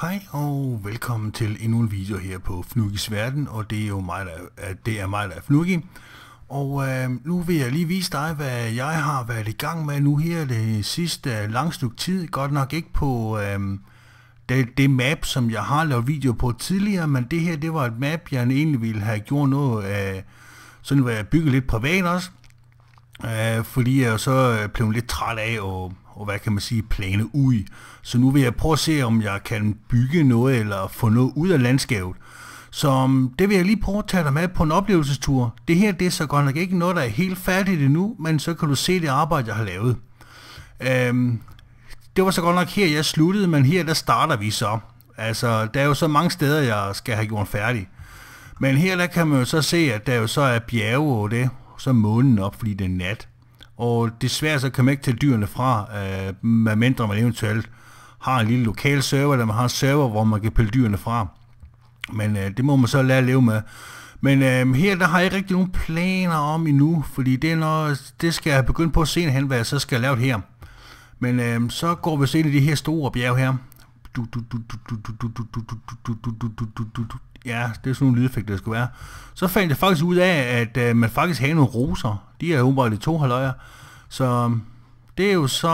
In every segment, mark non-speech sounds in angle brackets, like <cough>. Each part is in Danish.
Hej og velkommen til endnu en video her på Fnugis Verden, og det er jo mig, der er, det er mig, der er Fnugi. Og øh, nu vil jeg lige vise dig, hvad jeg har været i gang med nu her det sidste øh, lang stykke tid. Godt nok ikke på øh, det, det map, som jeg har lavet video på tidligere, men det her, det var et map, jeg egentlig ville have gjort noget, øh, sådan var jeg bygget lidt privat også øh, fordi jeg så øh, blev lidt træt af at og hvad kan man sige, plane ud. Så nu vil jeg prøve at se, om jeg kan bygge noget eller få noget ud af landskabet. Så um, det vil jeg lige prøve at tage dig med på en oplevelsestur. Det her det er så godt nok ikke noget, der er helt færdigt endnu, men så kan du se det arbejde, jeg har lavet. Øhm, det var så godt nok her, jeg sluttede, men her der starter vi så. Altså, der er jo så mange steder, jeg skal have gjort færdig. Men her der kan man jo så se, at der jo så er bjerge og det, så månen op, fordi det er nat. Og desværre så kan man ikke tage dyrene fra, øh, mindre man eventuelt har en lille lokal server, der man har en server, hvor man kan pille dyrene fra. Men øh, det må man så lære at leve med. Men øh, her der har jeg ikke rigtig nogen planer om endnu, fordi det, er noget, det skal jeg begynde på senere hen, hvad jeg så skal lave her. Men øh, så går vi så ind i de her store bjerge her ja, det er sådan nogle lydeffekter, der skulle være. Så fandt jeg faktisk ud af, at øh, man faktisk havde nogle roser. De er åbenbart lidt to halvøjer. Så øhm, det er jo så...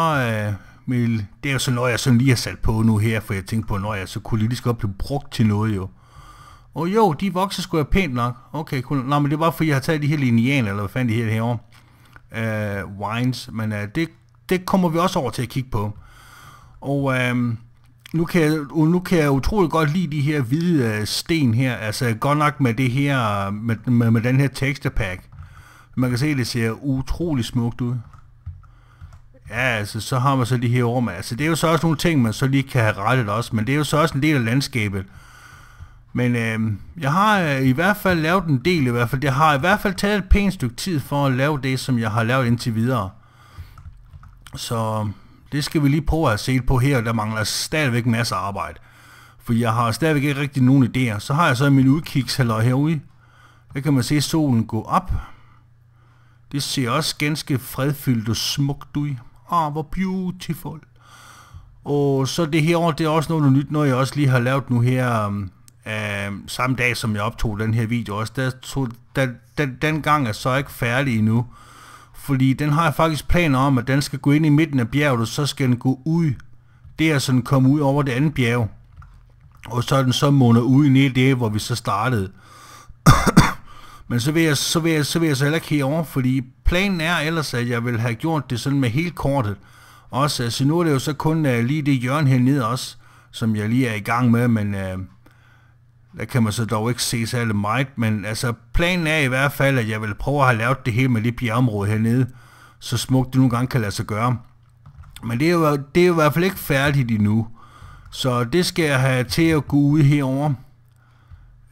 Øh, med, det er jo sådan noget, jeg sådan lige har sat på nu her, for jeg tænkte på, når jeg så kunne lige godt blive brugt til noget jo. Og jo, de vokser sgu jeg pænt nok. Okay, kun, nej, men det var fordi, jeg har taget de her linealer, eller hvad fanden de her herovre. Øh, wines, men øh, det, det kommer vi også over til at kigge på. Og øh, nu kan, jeg, nu kan jeg utrolig godt lide de her hvide øh, sten her, altså godt nok med det her, med, med, med den her texture Man kan se, at det ser utrolig smukt ud. Ja, altså, så har man så de her orme. Altså, det er jo så også nogle ting, man så lige kan have rettet også, men det er jo så også en del af landskabet. Men øh, jeg har øh, i hvert fald lavet en del i hvert fald. Jeg har i hvert fald taget et pænt stykke tid for at lave det, som jeg har lavet indtil videre. Så det skal vi lige prøve at se på her, der mangler stadigvæk masser af arbejde. For jeg har stadigvæk ikke rigtig nogen idéer. Så har jeg så min udkigshalder herude. Der kan man se solen gå op. Det ser også ganske fredfyldt og smukt ud. Ah, hvor beautiful. Og så det her år, det er også noget nyt, noget jeg også lige har lavet nu her, øh, samme dag som jeg optog den her video også. Der tog, da, da, den gang er så ikke færdig endnu. Fordi den har jeg faktisk planer om, at den skal gå ind i midten af bjerget, og så skal den gå ud. Det er sådan komme ud over det andet bjerg. Og så er den så munder ud i det, hvor vi så startede. <coughs> Men så vil, jeg, så, vil jeg, så vil jeg så heller ikke herovre, fordi planen er ellers, at jeg vil have gjort det sådan med hele kortet. Også, altså nu er det jo så kun uh, lige det hjørne hernede også, som jeg lige er i gang med, men uh, der kan man så dog ikke se særlig meget, men altså planen er i hvert fald, at jeg vil prøve at have lavet det hele med det bjergeområde hernede, så smukt det nogle gange kan lade sig gøre. Men det er jo, det er jo i hvert fald ikke færdigt endnu, så det skal jeg have til at gå ud herover.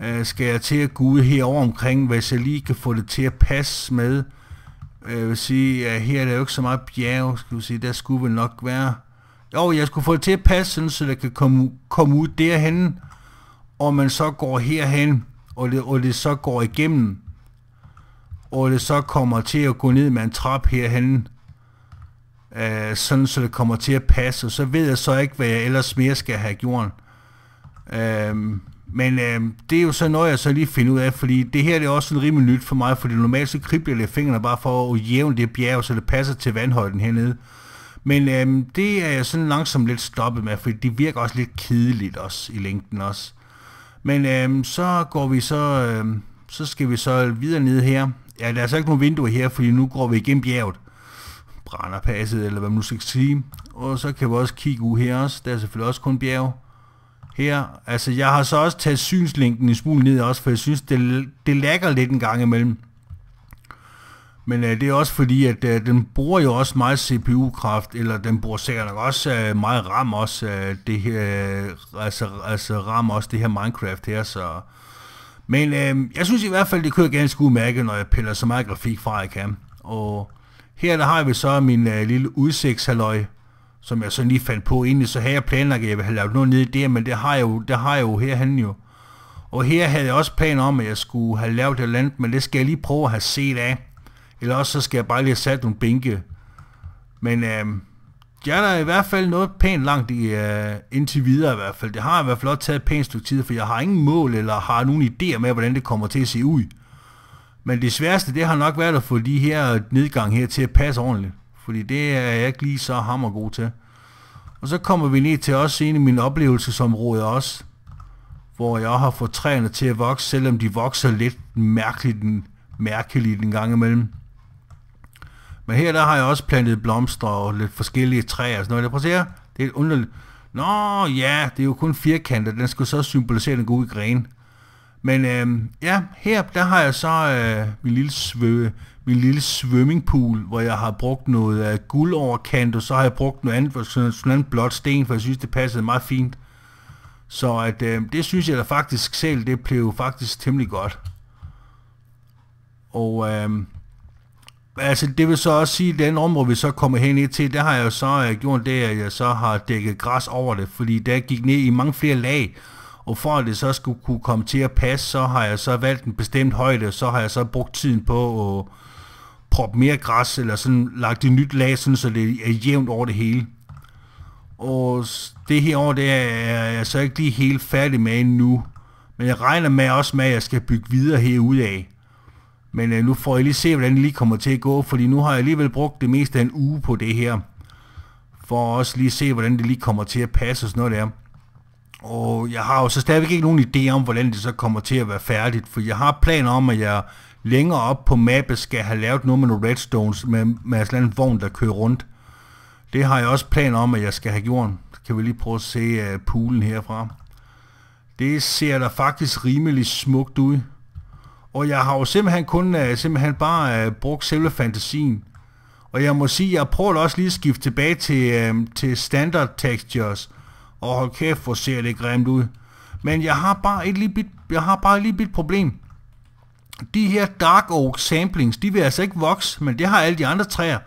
Øh, skal jeg til at gå ud herover omkring, hvis jeg lige kan få det til at passe med. Øh, jeg vil sige, at her er der jo ikke så meget bjerg, skal sige, der skulle vel nok være... Jo, jeg skulle få det til at passe, sådan, så det kan komme, komme ud derhen og man så går herhen, og det, og det så går igennem, og det så kommer til at gå ned med en trap herhen, øh, sådan så det kommer til at passe, så ved jeg så ikke, hvad jeg ellers mere skal have gjort. Øh, men øh, det er jo så noget, jeg så lige finder ud af, fordi det her det er også en rimelig nyt for mig, fordi normalt så kribler jeg fingrene bare for at jævne det bjerg, så det passer til vandhøjden hernede. Men øhm, det er jeg sådan langsomt lidt stoppet med, fordi det virker også lidt kedeligt også i længden også. Men øhm, så går vi så, øhm, så skal vi så videre ned her. Ja, der er så ikke nogen vinduer her, fordi nu går vi igennem bjerget. Branderpasset, eller hvad man nu skal sige. Og så kan vi også kigge ud her også. Der er selvfølgelig også kun bjerg her. Altså, jeg har så også taget synslængden en smule ned også, for jeg synes, det, det lækker lidt en gang imellem. Men øh, det er også fordi, at øh, den bruger jo også meget CPU-kraft, eller den bruger sikkert også øh, meget RAM også, øh, det her, øh, altså, altså RAM også det her Minecraft her, så... Men øh, jeg synes i hvert fald, det kører ganske udmærket, når jeg piller så meget grafik fra, jeg kan. Og her der har vi så min øh, lille udsigtshalløj, som jeg så lige fandt på. Egentlig så havde jeg planlagt, at jeg ville have lavet noget nede i det, men det har jeg jo, det har jeg jo herhen jo. Og her havde jeg også planer om, at jeg skulle have lavet et eller andet, men det skal jeg lige prøve at have set af. Eller også så skal jeg bare lige have sat nogle bænke. Men øh, jeg er der i hvert fald noget pænt langt i, øh, indtil videre i hvert fald. Det har i hvert fald også taget et pænt stykke tid, for jeg har ingen mål eller har nogen idéer med, hvordan det kommer til at se ud. Men det sværeste, det har nok været at få de her nedgang her til at passe ordentligt. Fordi det er jeg ikke lige så hammer god til. Og så kommer vi ned til også en af mine oplevelsesområder også. Hvor jeg har fået træerne til at vokse, selvom de vokser lidt mærkeligt, mærkeligt en gang imellem. Men her der har jeg også plantet blomster og lidt forskellige træer og sådan noget. Prøv at se her. Det er et underligt. Nå ja, det er jo kun firkantet. Den skulle så symbolisere den gode gren. Men øh, ja, her der har jeg så øh, min, lille svø, min lille swimmingpool, hvor jeg har brugt noget øh, guld over kant, og så har jeg brugt noget andet, for sådan, sådan en blåt sten, for jeg synes, det passede meget fint. Så at, øh, det synes jeg da faktisk selv, det blev faktisk temmelig godt. Og øh, Altså, det vil så også sige, at den område, vi så kommer hen i til, der har jeg så uh, gjort det, at jeg så har dækket græs over det, fordi der gik ned i mange flere lag, og for at det så skulle kunne komme til at passe, så har jeg så valgt en bestemt højde, så har jeg så brugt tiden på at proppe mere græs, eller sådan lagt et nyt lag, sådan, så det er jævnt over det hele. Og det her år, det er jeg så ikke lige helt færdig med endnu, men jeg regner med også med, at jeg skal bygge videre herude af. Men øh, nu får jeg lige se, hvordan det lige kommer til at gå, fordi nu har jeg alligevel brugt det meste af en uge på det her. For også lige se, hvordan det lige kommer til at passe og sådan noget der. Og jeg har jo så stadigvæk ikke nogen idé om, hvordan det så kommer til at være færdigt. For jeg har planer om, at jeg længere op på mappet skal have lavet noget med nogle redstones med, med sådan en vogn, der kører rundt. Det har jeg også planer om, at jeg skal have gjort. Så kan vi lige prøve at se uh, poolen herfra. Det ser da faktisk rimelig smukt ud. Og jeg har jo simpelthen kun øh, simpelthen bare uh, brugt selve fantasien. Og jeg må sige, jeg prøver også lige at skifte tilbage til, uh, til standard textures. Og hold kæft, hvor ser det grimt ud. Men jeg har bare et lige bit, jeg har bare et lige bit problem. De her dark oak samplings, de vil altså ikke vokse, men det har alle de andre træer.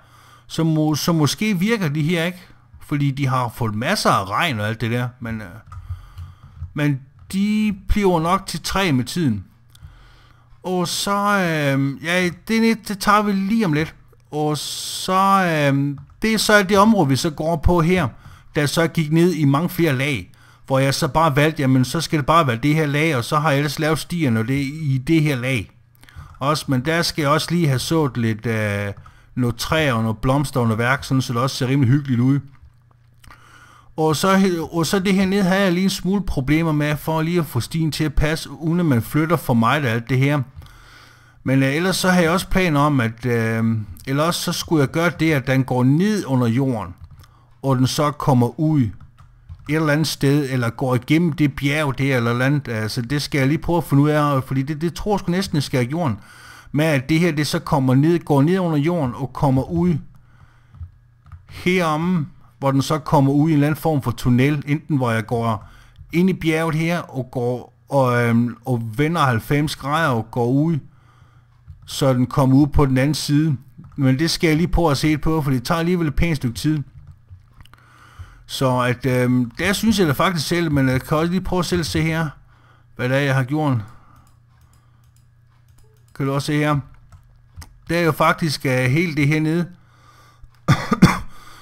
Så, må, så måske virker de her ikke. Fordi de har fået masser af regn og alt det der. Men, øh, men de bliver nok til træ med tiden. Og så, øh, ja, det, det tager vi lige om lidt. Og så, øh, det er så det område, vi så går på her, der så gik ned i mange flere lag. Hvor jeg så bare valgte, jamen så skal det bare være det her lag, og så har jeg ellers lavet stierne det, i det her lag. Også, men der skal jeg også lige have sået lidt øh, noget træer og noget blomster og noget værk, sådan, så det også ser rimelig hyggeligt ud. Og så, og så det her nede havde jeg lige en smule problemer med, for lige at få stien til at passe, uden at man flytter for mig og alt det her. Men øh, ellers så har jeg også planer om, at øh, ellers så skulle jeg gøre det, at den går ned under jorden, og den så kommer ud et eller andet sted, eller går igennem det bjerg der, eller andet. Altså, det skal jeg lige prøve at finde ud af, fordi det, det tror jeg sgu næsten, jeg skal have jorden. Med at det her, det så kommer ned, går ned under jorden og kommer ud heromme, hvor den så kommer ud i en eller anden form for tunnel, enten hvor jeg går ind i bjerget her og går og, øhm, og vender 90 grader og går ud så den kommer ud på den anden side. Men det skal jeg lige prøve at se på, for det tager alligevel et pænt stykke tid. Så at, øh, der synes jeg da faktisk selv, men jeg kan også lige prøve at selv se her, hvad det er, jeg har gjort. Kan du også se her. Der er jo faktisk uh, helt det hernede, <coughs>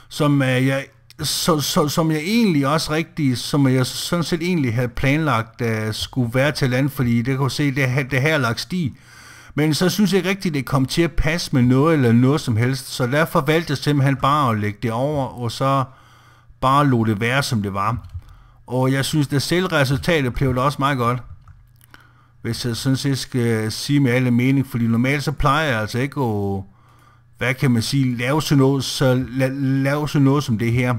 som, uh, jeg, så, så, som jeg egentlig også rigtig, som jeg sådan set egentlig havde planlagt, uh, skulle være til land, fordi det kunne se, det, det her lagt sti. Men så synes jeg ikke rigtigt, det kom til at passe med noget eller noget som helst. Så derfor valgte jeg simpelthen bare at lægge det over, og så bare lå det være, som det var. Og jeg synes, at selv resultatet blev da også meget godt. Hvis jeg sådan set skal sige med alle mening, fordi normalt så plejer jeg altså ikke at, hvad kan man sige, lave sådan noget, så la, lave sådan noget som det her.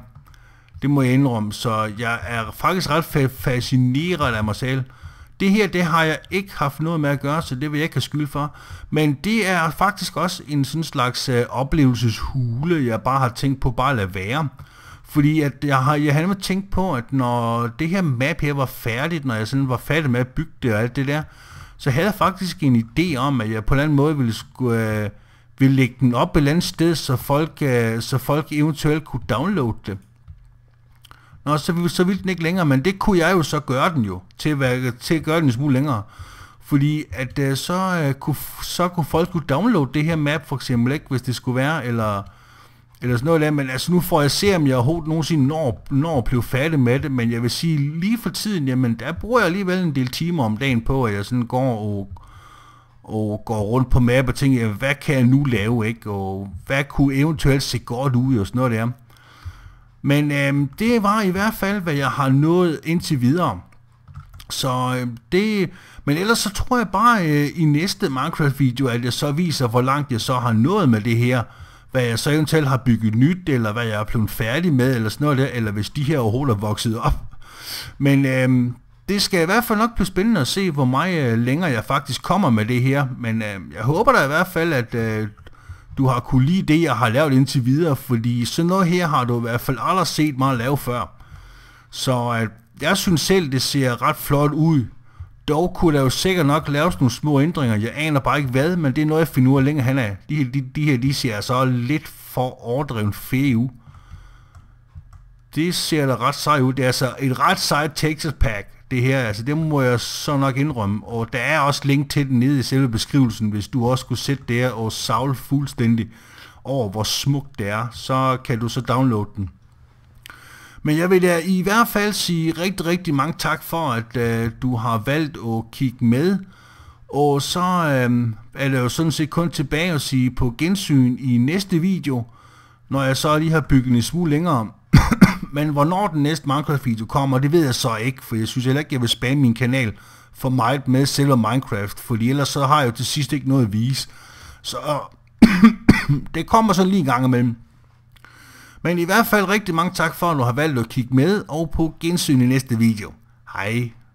Det må jeg indrømme, så jeg er faktisk ret fascineret af mig selv. Det her, det har jeg ikke haft noget med at gøre, så det vil jeg ikke have skyld for. Men det er faktisk også en sådan slags øh, oplevelseshule, jeg bare har tænkt på bare at lade være. Fordi at jeg har, jeg havde tænkt på, at når det her map her var færdigt, når jeg sådan var færdig med at bygge det og alt det der, så havde jeg faktisk en idé om, at jeg på en eller anden måde ville, skulle, øh, ville lægge den op et eller andet sted, så folk, øh, så folk eventuelt kunne downloade det. Nå, så, så ville den ikke længere, men det kunne jeg jo så gøre den jo, til, til at gøre den en smule længere. Fordi at øh, så, øh, kunne, så kunne folk kunne downloade det her map for eksempel, ikke, hvis det skulle være, eller, eller sådan noget der. Men altså nu får jeg se, om jeg overhovedet nogensinde når, når at blive færdig med det, men jeg vil sige, lige for tiden, jamen der bruger jeg alligevel en del timer om dagen på, at jeg sådan går og, og går rundt på map og tænker, hvad kan jeg nu lave, ikke? Og hvad kunne eventuelt se godt ud, og sådan noget der. Men øh, det var i hvert fald, hvad jeg har nået indtil videre. Så øh, det... Men ellers så tror jeg bare øh, i næste Minecraft-video, at jeg så viser, hvor langt jeg så har nået med det her. Hvad jeg så eventuelt har bygget nyt, eller hvad jeg er blevet færdig med, eller sådan noget der. Eller hvis de her overhovedet er vokset op. Men øh, det skal i hvert fald nok blive spændende at se, hvor meget øh, længere jeg faktisk kommer med det her. Men øh, jeg håber da i hvert fald, at øh, du har kunne lide det, jeg har lavet indtil videre, fordi sådan noget her har du i hvert fald aldrig set mig lave før. Så at øh, jeg synes selv, det ser ret flot ud. Dog kunne der jo sikkert nok laves nogle små ændringer. Jeg aner bare ikke hvad, men det er noget, jeg finder ud af længe hen af. De, de, de her, de ser så altså lidt for overdrevet fede ud. Det ser da ret sejt ud. Det er altså et ret sejt Texas Pack det her. Altså, det må jeg så nok indrømme. Og der er også link til den nede i selve beskrivelsen, hvis du også kunne sætte der og savle fuldstændig over, hvor smukt det er, så kan du så downloade den. Men jeg vil da i hvert fald sige rigtig, rigtig mange tak for, at øh, du har valgt at kigge med. Og så øh, er det jo sådan set kun tilbage at sige på gensyn i næste video, når jeg så lige har bygget en smule længere om. Men hvornår den næste Minecraft-video kommer, det ved jeg så ikke, for jeg synes heller ikke, jeg vil spamme min kanal for meget med selve Minecraft, fordi ellers så har jeg jo til sidst ikke noget at vise. Så <clears throat> det kommer så lige en gang imellem. Men i hvert fald rigtig mange tak for, at du har valgt at kigge med, og på gensyn i næste video. Hej!